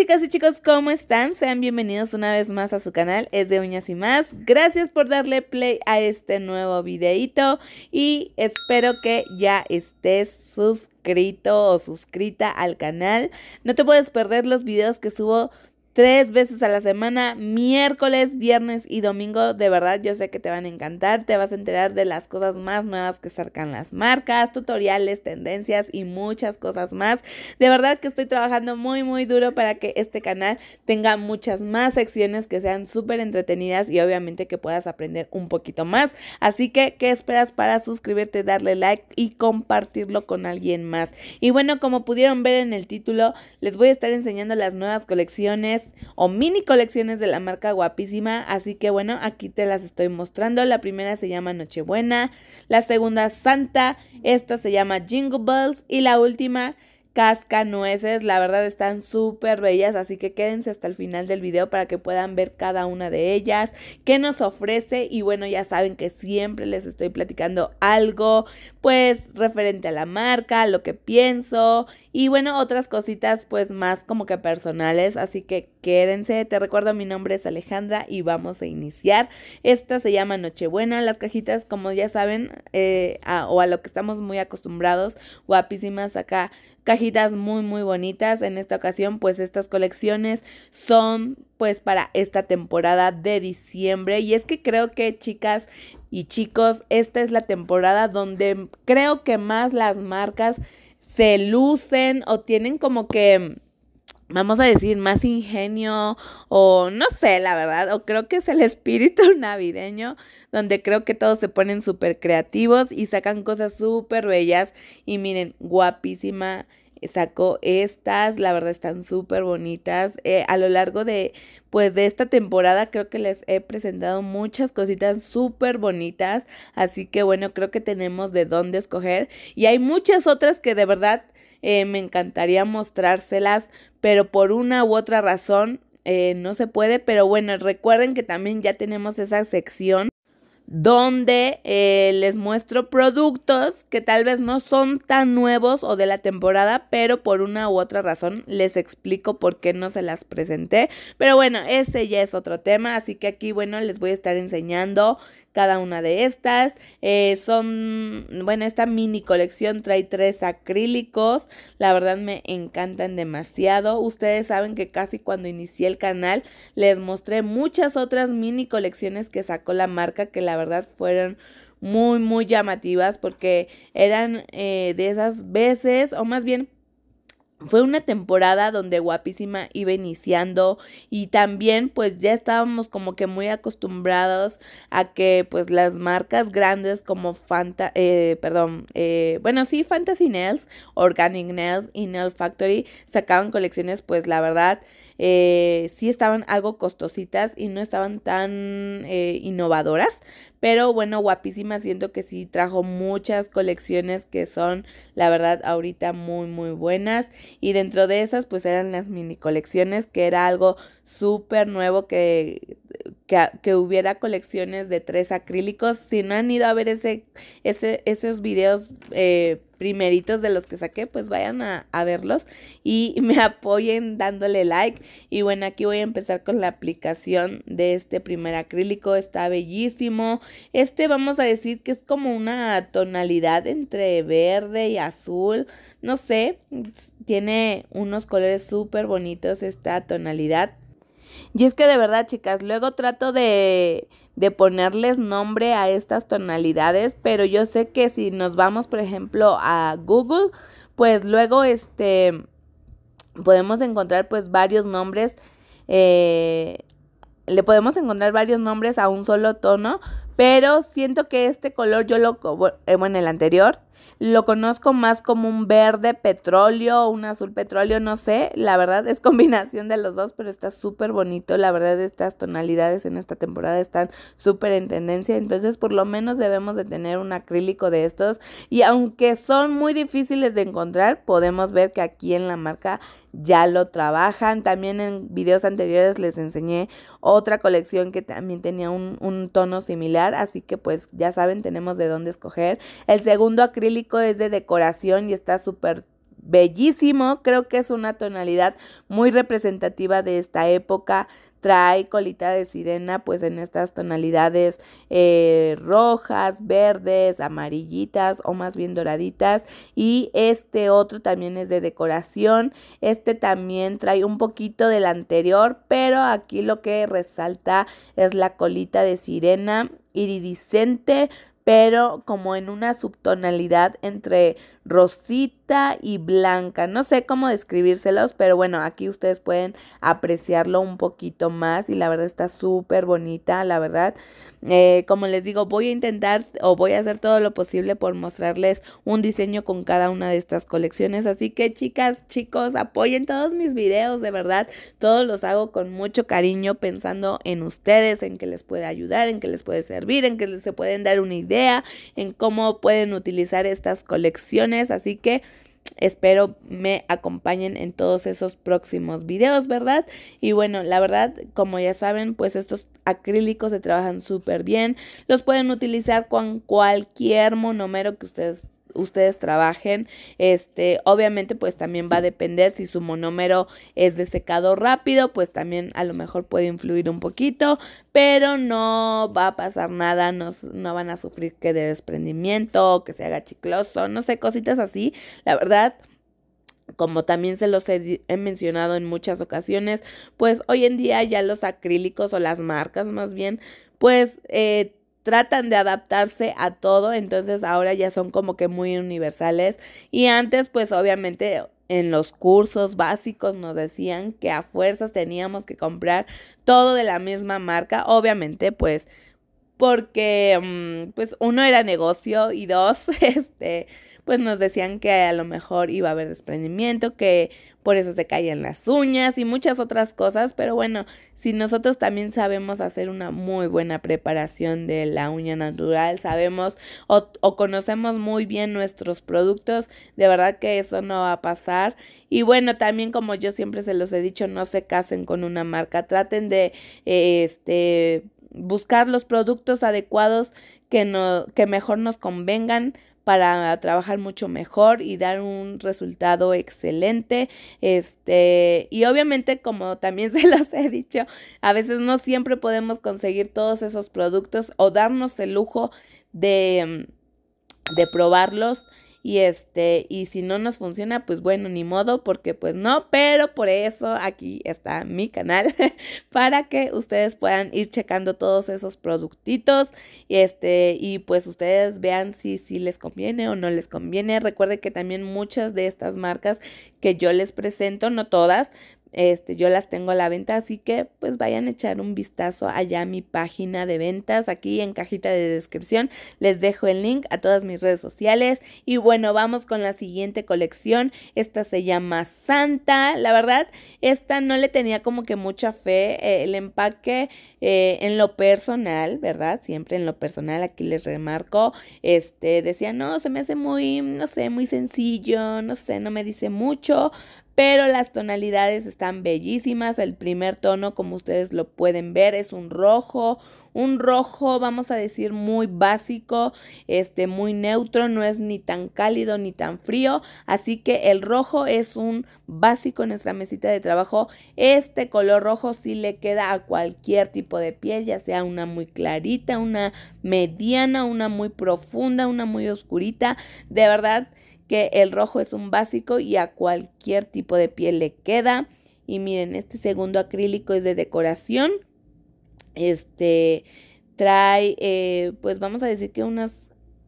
chicas y chicos, ¿cómo están? Sean bienvenidos una vez más a su canal, es de Uñas y Más. Gracias por darle play a este nuevo videito y espero que ya estés suscrito o suscrita al canal. No te puedes perder los videos que subo tres veces a la semana, miércoles, viernes y domingo. De verdad, yo sé que te van a encantar. Te vas a enterar de las cosas más nuevas que sacan las marcas, tutoriales, tendencias y muchas cosas más. De verdad que estoy trabajando muy, muy duro para que este canal tenga muchas más secciones que sean súper entretenidas y obviamente que puedas aprender un poquito más. Así que, ¿qué esperas para suscribirte, darle like y compartirlo con alguien más? Y bueno, como pudieron ver en el título, les voy a estar enseñando las nuevas colecciones o mini colecciones de la marca guapísima. Así que bueno, aquí te las estoy mostrando. La primera se llama Nochebuena, la segunda Santa, esta se llama Jingle Bells y la última cascanueces, la verdad están súper bellas, así que quédense hasta el final del video para que puedan ver cada una de ellas, qué nos ofrece y bueno, ya saben que siempre les estoy platicando algo pues referente a la marca, lo que pienso y bueno, otras cositas pues más como que personales, así que quédense. Te recuerdo, mi nombre es Alejandra y vamos a iniciar. Esta se llama Nochebuena. Las cajitas, como ya saben, eh, o a lo que estamos muy acostumbrados, guapísimas acá. Cajitas muy, muy bonitas. En esta ocasión, pues estas colecciones son pues para esta temporada de diciembre. Y es que creo que chicas y chicos, esta es la temporada donde creo que más las marcas se lucen o tienen como que vamos a decir, más ingenio o no sé, la verdad, o creo que es el espíritu navideño, donde creo que todos se ponen súper creativos y sacan cosas súper bellas y miren, guapísima sacó estas, la verdad están súper bonitas. Eh, a lo largo de, pues, de esta temporada creo que les he presentado muchas cositas súper bonitas, así que bueno, creo que tenemos de dónde escoger y hay muchas otras que de verdad eh, me encantaría mostrárselas, pero por una u otra razón eh, no se puede, pero bueno, recuerden que también ya tenemos esa sección donde eh, les muestro productos que tal vez no son tan nuevos o de la temporada, pero por una u otra razón les explico por qué no se las presenté. Pero bueno, ese ya es otro tema, así que aquí, bueno, les voy a estar enseñando cada una de estas. Eh, son, bueno, esta mini colección trae tres acrílicos. La verdad me encantan demasiado. Ustedes saben que casi cuando inicié el canal les mostré muchas otras mini colecciones que sacó la marca que la verdad fueron muy, muy llamativas porque eran eh, de esas veces, o más bien fue una temporada donde guapísima iba iniciando y también pues ya estábamos como que muy acostumbrados a que pues las marcas grandes como Fanta, eh, perdón, eh, bueno sí, Fantasy Nails, Organic Nails y Nail Factory sacaban colecciones pues la verdad eh, sí estaban algo costositas y no estaban tan eh, innovadoras, pero bueno, guapísima, siento que sí trajo muchas colecciones que son, la verdad, ahorita muy, muy buenas. Y dentro de esas, pues eran las mini colecciones, que era algo súper nuevo que que, hubiera colecciones de tres acrílicos. Si no han ido a ver ese, ese esos videos eh, primeritos de los que saqué, pues vayan a, a, verlos y me apoyen dándole like. Y bueno, aquí voy a empezar con la aplicación de este primer acrílico. Está bellísimo. Este vamos a decir que es como una tonalidad entre verde y azul. No sé, tiene unos colores súper bonitos esta tonalidad. Y es que de verdad, chicas, luego trato de, de ponerles nombre a estas tonalidades, pero yo sé que si nos vamos, por ejemplo, a Google, pues luego este podemos encontrar pues varios nombres. Eh, le podemos encontrar varios nombres a un solo tono, pero siento que este color yo lo, eh, bueno, el anterior, lo conozco más como un verde petróleo, o un azul petróleo, no sé. La verdad es combinación de los dos, pero está súper bonito. La verdad estas tonalidades en esta temporada están súper en tendencia. Entonces por lo menos debemos de tener un acrílico de estos. Y aunque son muy difíciles de encontrar, podemos ver que aquí en la marca ya lo trabajan. También en videos anteriores les enseñé otra colección que también tenía un, un tono similar. Así que pues ya saben, tenemos de dónde escoger. El segundo acrílico es de decoración y está súper bellísimo. Creo que es una tonalidad muy representativa de esta época. Trae colita de sirena, pues en estas tonalidades eh, rojas, verdes, amarillitas o más bien doraditas. Y este otro también es de decoración. Este también trae un poquito del anterior, pero aquí lo que resalta es la colita de sirena iridiscente pero como en una subtonalidad entre rosita y blanca. No sé cómo describírselos, pero bueno, aquí ustedes pueden apreciarlo un poquito más y la verdad está súper bonita, la verdad. Eh, como les digo, voy a intentar o voy a hacer todo lo posible por mostrarles un diseño con cada una de estas colecciones. Así que chicas, chicos, apoyen todos mis videos, de verdad. Todos los hago con mucho cariño pensando en ustedes, en que les puede ayudar, en que les puede servir, en que se pueden dar una idea en cómo pueden utilizar estas colecciones, así que espero me acompañen en todos esos próximos videos, ¿verdad? Y bueno, la verdad, como ya saben, pues estos acrílicos se trabajan súper bien. Los pueden utilizar con cualquier monomero que ustedes ustedes trabajen. Este, obviamente, pues también va a depender si su monómero es de secado rápido, pues también a lo mejor puede influir un poquito, pero no va a pasar nada, no, no van a sufrir que de desprendimiento, que se haga chicloso, no sé, cositas así. La verdad, como también se los he, mencionado en muchas ocasiones, pues hoy en día ya los acrílicos o las marcas más bien, pues eh, tratan de adaptarse a todo, entonces ahora ya son como que muy universales. Y antes, pues obviamente en los cursos básicos nos decían que a fuerzas teníamos que comprar todo de la misma marca, obviamente pues porque mm, pues uno era negocio y dos, este, pues nos decían que a lo mejor iba a haber desprendimiento, que por eso se caían las uñas y muchas otras cosas, pero bueno, si nosotros también sabemos hacer una muy buena preparación de la uña natural, sabemos o, conocemos muy bien nuestros productos, de verdad que eso no va a pasar. Y bueno, también como yo siempre se los he dicho, no se casen con una marca, traten de este buscar los productos adecuados que, no, que mejor nos convengan para trabajar mucho mejor y dar un resultado excelente. Este, y obviamente, como también se los he dicho, a veces no siempre podemos conseguir todos esos productos o darnos el lujo de, de probarlos. Y este, y si no nos funciona, pues bueno, ni modo, porque pues no, pero por eso aquí está mi canal para que ustedes puedan ir checando todos esos productitos y este, y pues ustedes vean si, si les conviene o no les conviene. Recuerden que también muchas de estas marcas que yo les presento, no todas, este, yo las tengo a la venta, así que pues vayan a echar un vistazo allá a mi página de ventas. Aquí en cajita de descripción les dejo el link a todas mis redes sociales. Y bueno, vamos con la siguiente colección. Esta se llama Santa. La verdad, esta no le tenía como que mucha fe. Eh, el empaque eh, en lo personal, ¿verdad? Siempre en lo personal, aquí les remarco. Este, decía, no, se me hace muy, no sé, muy sencillo, no sé, no me dice mucho pero las tonalidades están bellísimas. El primer tono, como ustedes lo pueden ver, es un rojo, un rojo, vamos a decir, muy básico, este, muy neutro, no es ni tan cálido ni tan frío. Así que el rojo es un básico en nuestra mesita de trabajo. Este color rojo sí le queda a cualquier tipo de piel, ya sea una muy clarita, una mediana, una muy profunda, una muy oscurita. De verdad que el rojo es un básico y a cualquier tipo de piel le queda. Y miren, este segundo acrílico es de decoración. Este trae, eh, pues vamos a decir que unas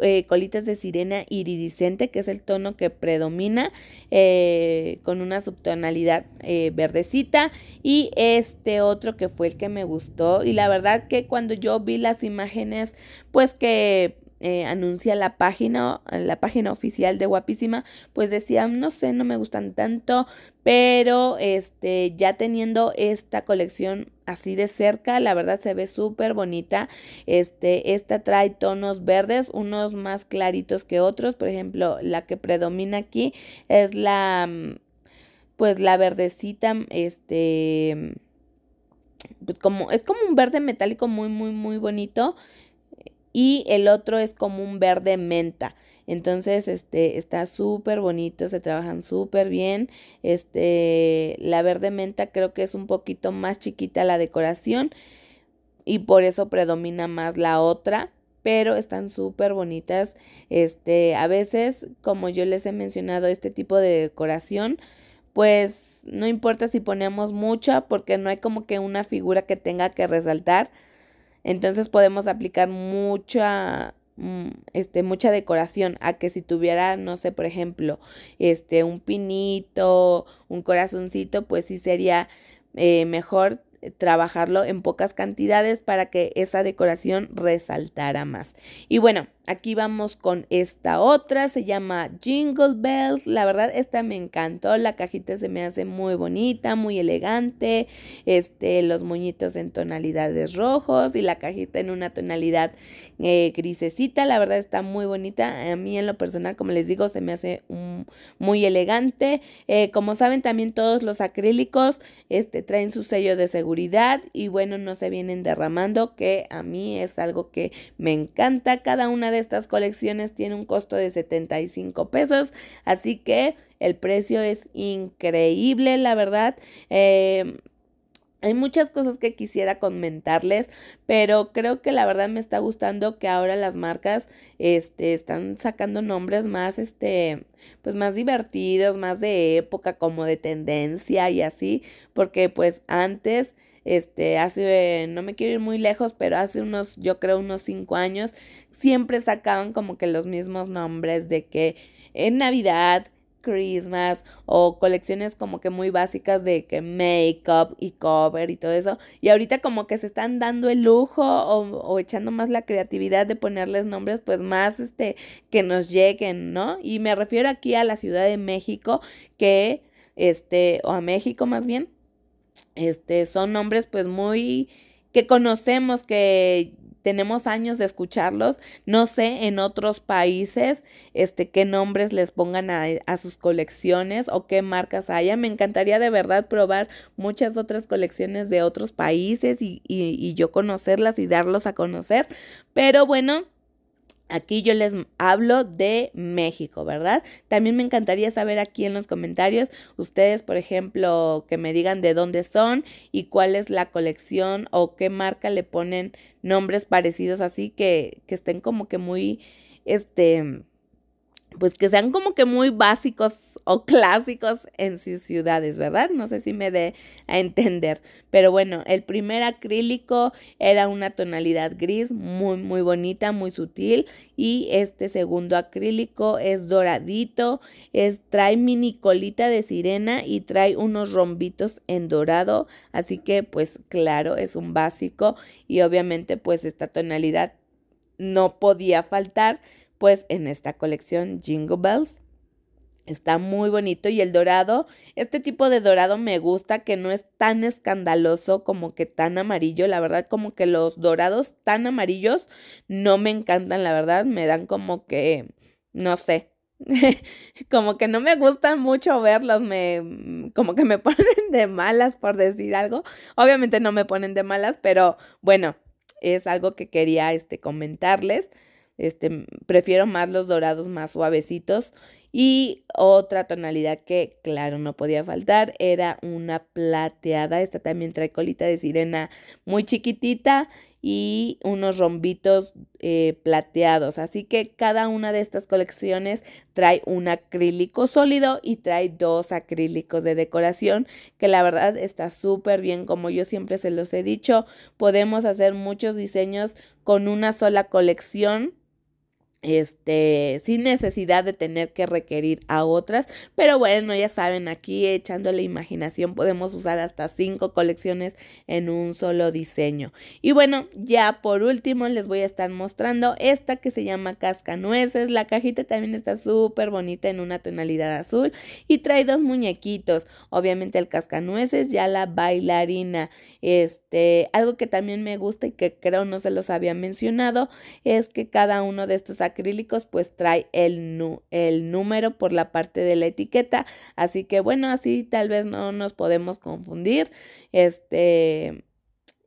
eh, colitas de sirena iridiscente, que es el tono que predomina, eh, con una subtonalidad verdecita. Y este otro que fue el que me gustó. Y la verdad que cuando yo vi las imágenes, pues que eh, anuncia la página, la página oficial de Guapísima, pues decía, no sé, no me gustan tanto, pero este, ya teniendo esta colección así de cerca, la verdad se ve súper bonita. Este, esta trae tonos verdes, unos más claritos que otros, por ejemplo, la que predomina aquí es la, mm, pues la verdecita, mm, este... Pues como, es como un verde metálico muy, muy, muy bonito y el otro es como un verde menta. Entonces, este, está súper bonito, se trabajan súper bien. Este, la verde menta creo que es un poquito más chiquita la decoración y por eso predomina más la otra, pero están súper bonitas. Este, a veces, como yo les he mencionado, este tipo de decoración, pues no importa si ponemos mucha porque no hay como que una figura que tenga que resaltar entonces podemos aplicar mucha mm, este mucha decoración a que si tuviera no sé por ejemplo este un pinito un corazoncito pues sí sería eh, mejor eh, trabajarlo en pocas cantidades para que esa decoración resaltara más. Y bueno, aquí vamos con esta otra, se llama Jingle Bells. La verdad, esta me encantó, la cajita se me hace muy bonita, muy elegante, este, los moñitos en tonalidades rojos y la cajita en una tonalidad eh, grisecita. La verdad está muy bonita. A mí en lo personal, como les digo, se me hace un muy elegante. Eh, como saben, también todos los acrílicos este, traen su sello de seguridad y bueno, no se vienen derramando, que a mí es algo que me encanta. Cada una de estas colecciones tiene un costo de 75 pesos, así que el precio es increíble, la verdad. Eh, hay muchas cosas que quisiera comentarles, pero creo que la verdad me está gustando que ahora las marcas este, están sacando nombres más, este, pues más divertidos, más de época, como de tendencia y así, porque pues antes, este, hace, no me quiero ir muy lejos, pero hace unos, yo creo unos cinco años, siempre sacaban como que los mismos nombres de que en Navidad, Christmas o colecciones como que muy básicas de que make-up y cover y todo eso. Y ahorita como que se están dando el lujo o, o, echando más la creatividad de ponerles nombres pues más este que nos lleguen, ¿no? Y me refiero aquí a la Ciudad de México que este o a México más bien. Este son nombres pues muy que conocemos que tenemos años de escucharlos. No sé en otros países este, qué nombres les pongan a, sus colecciones o qué marcas haya. Me encantaría de verdad probar muchas otras colecciones de otros países y, y yo conocerlas y darlos a conocer. Pero bueno. Aquí yo les hablo de México, ¿verdad? También me encantaría saber aquí en los comentarios ustedes, por ejemplo, que me digan de dónde son y cuál es la colección o qué marca le ponen nombres parecidos así que, que estén como que muy, este, pues que sean como que muy básicos o clásicos en sus ciudades, ¿verdad? No sé si me dé a entender. Pero bueno, el primer acrílico era una tonalidad gris muy, muy bonita, muy sutil. Y este segundo acrílico es doradito, es, trae mini colita de sirena y trae unos rombitos en dorado. Así que pues claro, es un básico y obviamente pues esta tonalidad no podía faltar pues en esta colección Jingle Bells. Está muy bonito y el dorado, este tipo de dorado me gusta que no es tan escandaloso como que tan amarillo, la verdad como que los dorados tan amarillos no me encantan, la verdad me dan como que, no sé, como que no me gusta mucho verlos, me como que me ponen de malas por decir algo. Obviamente no me ponen de malas, pero bueno, es algo que quería este comentarles. Este, prefiero más los dorados más suavecitos. Y otra tonalidad que, claro, no podía faltar era una plateada. Esta también trae colita de sirena muy chiquitita y unos rombitos eh, plateados. Así que cada una de estas colecciones trae un acrílico sólido y trae dos acrílicos de decoración que la verdad está súper bien. Como yo siempre se los he dicho, podemos hacer muchos diseños con una sola colección este, sin necesidad de tener que requerir a otras. Pero bueno, ya saben, aquí echando la imaginación podemos usar hasta cinco colecciones en un solo diseño. Y bueno, ya por último les voy a estar mostrando esta que se llama Cascanueces. La cajita también está súper bonita en una tonalidad azul y trae dos muñequitos. Obviamente el Cascanueces, ya la bailarina. Este, algo que también me gusta y que creo no se los había mencionado es que cada uno de estos acrílicos pues trae el, el número por la parte de la etiqueta. Así que bueno, así tal vez no nos podemos confundir. Este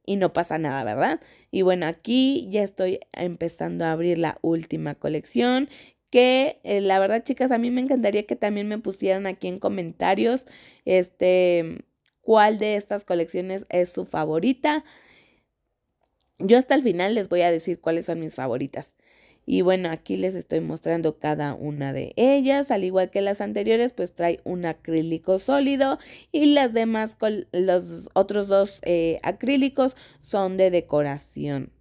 y no pasa nada, ¿verdad? Y bueno, aquí ya estoy empezando a abrir la última colección. Que eh, la verdad, chicas, a mí me encantaría que también me pusieran aquí en comentarios. Este. ¿Cuál de estas colecciones es su favorita? Yo hasta el final les voy a decir cuáles son mis favoritas. Y bueno, aquí les estoy mostrando cada una de ellas. Al igual que las anteriores, pues trae un acrílico sólido y las demás, los otros dos eh, acrílicos son de decoración.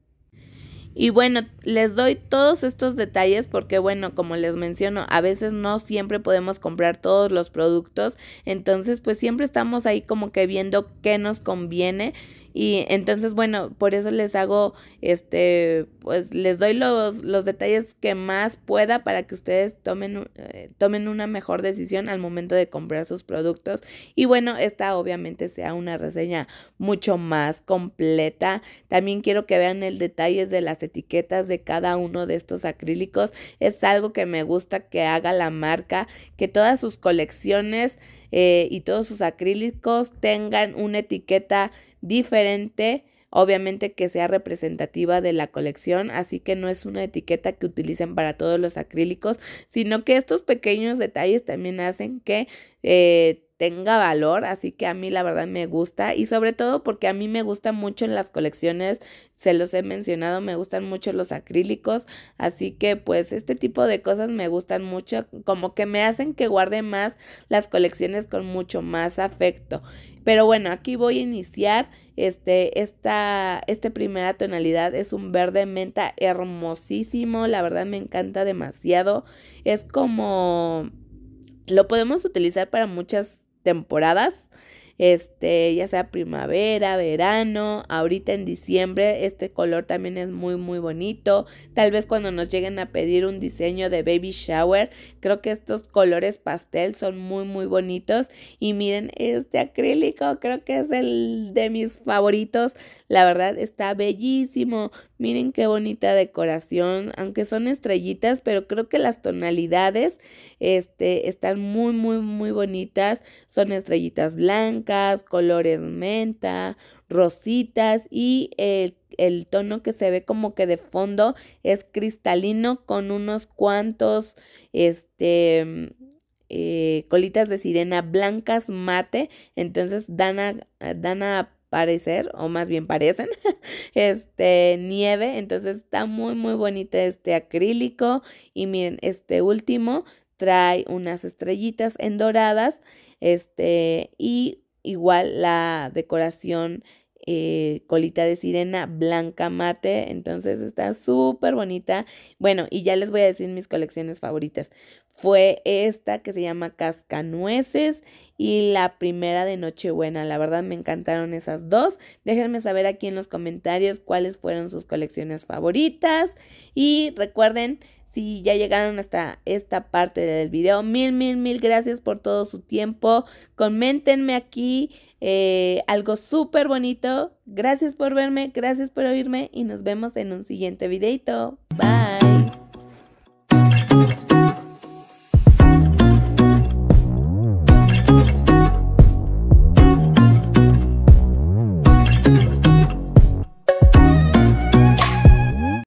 Y bueno, les doy todos estos detalles porque bueno, como les menciono, a veces no siempre podemos comprar todos los productos. Entonces, pues siempre estamos ahí como que viendo qué nos conviene. Y entonces, bueno, por eso les hago, este, pues les doy los, detalles que más pueda para que ustedes tomen, eh, tomen una mejor decisión al momento de comprar sus productos. Y bueno, esta obviamente sea una reseña mucho más completa. También quiero que vean el detalle de las etiquetas de cada uno de estos acrílicos. Es algo que me gusta que haga la marca, que todas sus colecciones eh, y todos sus acrílicos tengan una etiqueta diferente, obviamente que sea representativa de la colección, así que no es una etiqueta que utilicen para todos los acrílicos, sino que estos pequeños detalles también hacen que... Eh, tenga valor, así que a mí la verdad me gusta y sobre todo porque a mí me gusta mucho en las colecciones, se los he mencionado, me gustan mucho los acrílicos, así que pues este tipo de cosas me gustan mucho, como que me hacen que guarde más las colecciones con mucho más afecto. Pero bueno, aquí voy a iniciar este, esta, esta primera tonalidad es un verde menta hermosísimo, la verdad me encanta demasiado, es como... Lo podemos utilizar para muchas temporadas, este, ya sea primavera, verano, ahorita en diciembre, este color también es muy, muy bonito. Tal vez cuando nos lleguen a pedir un diseño de baby shower, creo que estos colores pastel son muy, muy bonitos. Y miren, este acrílico creo que es el de mis favoritos. La verdad está bellísimo. Miren qué bonita decoración, aunque son estrellitas, pero creo que las tonalidades este, están muy, muy, muy bonitas. Son estrellitas blancas, colores menta, rositas y el, tono que se ve como que de fondo es cristalino con unos cuantos, este... Eh, colitas de sirena blancas mate entonces dan dan a parecer, o más bien parecen, este, nieve. Entonces está muy, muy bonito este acrílico. Y miren, este último trae unas estrellitas en doradas, este, y igual la decoración eh, colita de sirena blanca mate. Entonces está súper bonita. Bueno, y ya les voy a decir mis colecciones favoritas fue esta que se llama Cascanueces y la primera de Nochebuena. La verdad me encantaron esas dos. Déjenme saber aquí en los comentarios cuáles fueron sus colecciones favoritas. Y recuerden, si ya llegaron hasta esta parte del video, mil, mil, mil gracias por todo su tiempo. Coméntenme aquí eh, algo súper bonito. Gracias por verme, gracias por oírme y nos vemos en un siguiente videito. Bye.